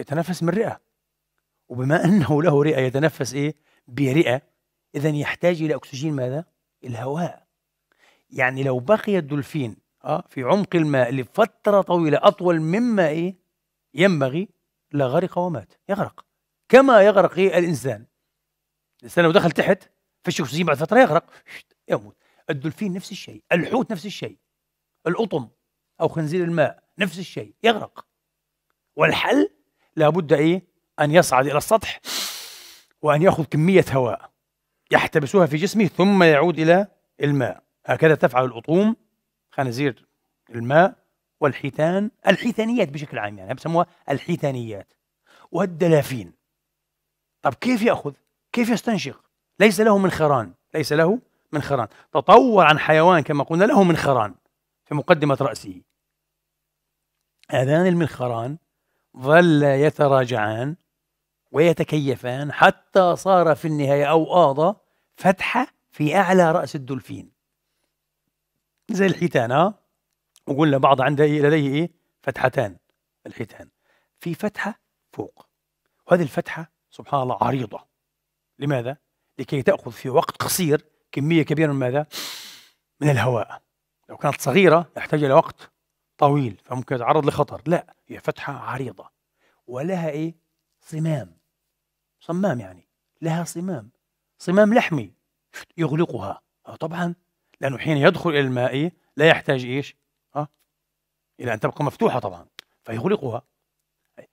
يتنفس من رئة وبما أنه له رئة يتنفس إيه؟ برئة إذا يحتاج إلى أكسجين ماذا؟ الهواء يعني لو بقي الدولفين آه في عمق الماء لفترة طويلة أطول مما إيه؟ ينبغي لغرق ومات يغرق كما يغرق إيه؟ الإنسان الإنسان لو دخل تحت فش أكسجين بعد فترة يغرق يموت الدولفين نفس الشيء الحوت نفس الشيء القطم أو خنزير الماء نفس الشيء يغرق والحل لابد إيه أن يصعد إلى السطح وأن يأخذ كمية هواء يحتبسها في جسمه ثم يعود إلى الماء هكذا تفعل الأطوم خنازير الماء والحيتان الحيتانيات بشكل عام يعني بسموها الحيتانيات والدلافين طب كيف يأخذ؟ كيف يستنشق؟ ليس له منخران ليس له منخران تطور عن حيوان كما قلنا له منخران في مقدمة رأسه هذان المنخران ظل يتراجعان ويتكيفان حتى صار في النهاية أو آضى فتحة في أعلى رأس الدولفين زي الحيتان ها وقلنا بعض عنده لديه إيه؟ فتحتان الحيتان في فتحة فوق وهذه الفتحة سبحان الله عريضة لماذا؟ لكي تأخذ في وقت قصير كمية كبيرة من ماذا؟ من الهواء لو كانت صغيرة يحتاج إلى وقت طويل فممكن يتعرض لخطر لا هي فتحة عريضة ولها إيه صمام صمام يعني لها صمام صمام لحمي يغلقها آه، طبعا لأنه حين يدخل إلى الماء لا يحتاج إيش ها؟ آه، إلى أن تبقى مفتوحة طبعا فيغلقها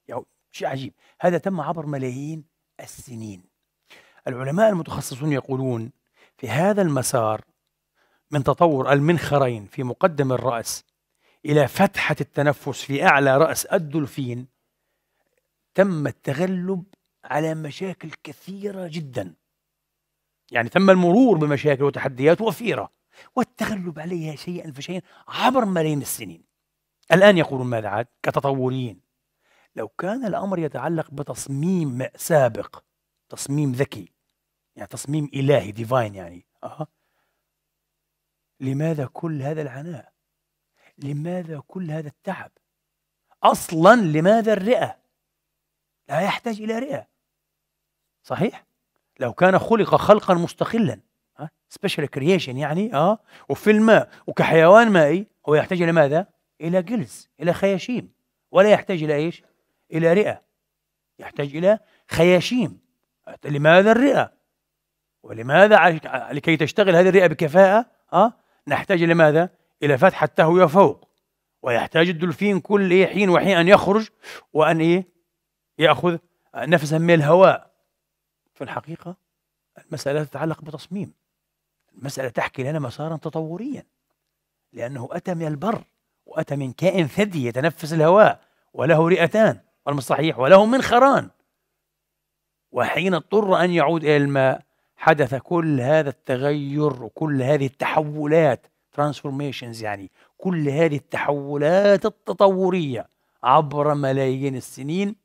يعني شيء عجيب هذا تم عبر ملايين السنين العلماء المتخصصون يقولون في هذا المسار من تطور المنخرين في مقدم الرأس إلى فتحة التنفس في أعلى رأس الدولفين تم التغلب على مشاكل كثيرة جدا يعني تم المرور بمشاكل وتحديات وفيرة والتغلب عليها شيئا فشيئا عبر ملايين السنين الآن يقولون ماذا عاد كتطوريين لو كان الأمر يتعلق بتصميم سابق تصميم ذكي يعني تصميم إلهي ديفاين يعني أه. لماذا كل هذا العناء لماذا كل هذا التعب اصلا لماذا الرئه لا يحتاج الى رئه صحيح لو كان خلق خلقا مستقلا سبيشال كرييشن يعني اه وفي الماء وكحيوان مائي هو يحتاج الى ماذا؟ الى جلز الى خياشيم ولا يحتاج الى ايش؟ الى رئه يحتاج الى خياشيم لماذا الرئه؟ ولماذا لكي تشتغل هذه الرئه بكفاءه اه نحتاج الى ماذا؟ إلى فتح التهوية فوق ويحتاج الدولفين كل حين وحين أن يخرج وأن إيه؟ يأخذ نفسا من الهواء في الحقيقة المسألة تتعلق بتصميم المسألة تحكي لنا مسارا تطوريا لأنه أتى من البر وأتى من كائن ثدي يتنفس الهواء وله رئتان والمصحيح وله وله منخران وحين اضطر أن يعود إلى الماء حدث كل هذا التغير وكل هذه التحولات ترانسفورميشنز يعني كل هذه التحولات التطورية عبر ملايين السنين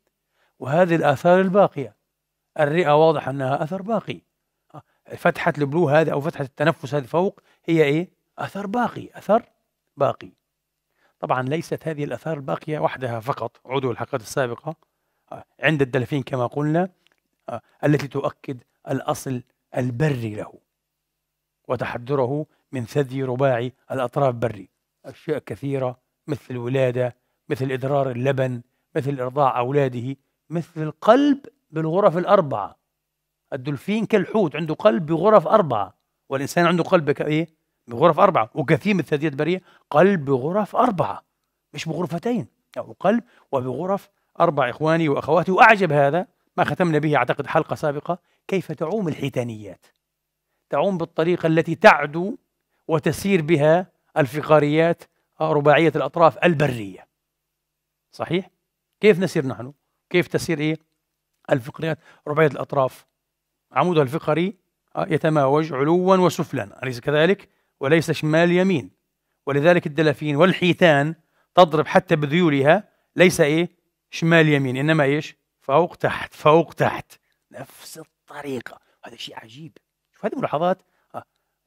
وهذه الآثار الباقية الرئة واضح أنها أثر باقي فتحة البلو هذا أو فتحة التنفس هذه فوق هي إيه؟ أثر باقي أثر باقي طبعا ليست هذه الآثار الباقية وحدها فقط عدوا الحلقات السابقة عند الدلافين كما قلنا التي تؤكد الأصل البري له وتحدره من ثدي رباعي الأطراف بري أشياء كثيرة مثل الولادة مثل إدرار اللبن مثل إرضاع أولاده مثل القلب بالغرف الأربعة الدولفين كالحوت عنده قلب بغرف أربعة والإنسان عنده قلب إيه؟ بغرف أربعة وكثير من الثدييات البرية قلب بغرف أربعة مش بغرفتين أو قلب وبغرف أربع إخواني وأخواتي وأعجب هذا ما ختمنا به أعتقد حلقة سابقة كيف تعوم الحيتانيات تعوم بالطريقة التي تعدو وتسير بها الفقاريات رباعية الأطراف البرية صحيح؟ كيف نسير نحن؟ كيف تسير إيه؟ الفقريات رباعية الأطراف عمودها الفقري يتماوج علوا وسفلا أليس كذلك؟ وليس شمال يمين ولذلك الدلافين والحيتان تضرب حتى بذيولها ليس إيه؟ شمال يمين إنما إيش؟ فوق تحت فوق تحت نفس الطريقة هذا شيء عجيب شوف هذه ملاحظات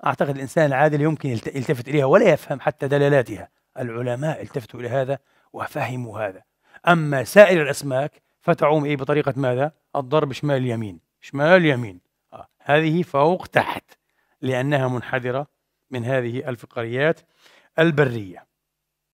أعتقد الإنسان العادل يمكن يلتفت إليها ولا يفهم حتى دلالاتها العلماء التفتوا إلى هذا وفهموا هذا أما سائر الأسماك فتعوم إيه بطريقة ماذا؟ الضرب شمال يمين شمال يمين آه. هذه فوق تحت لأنها منحدرة من هذه الفقريات البرية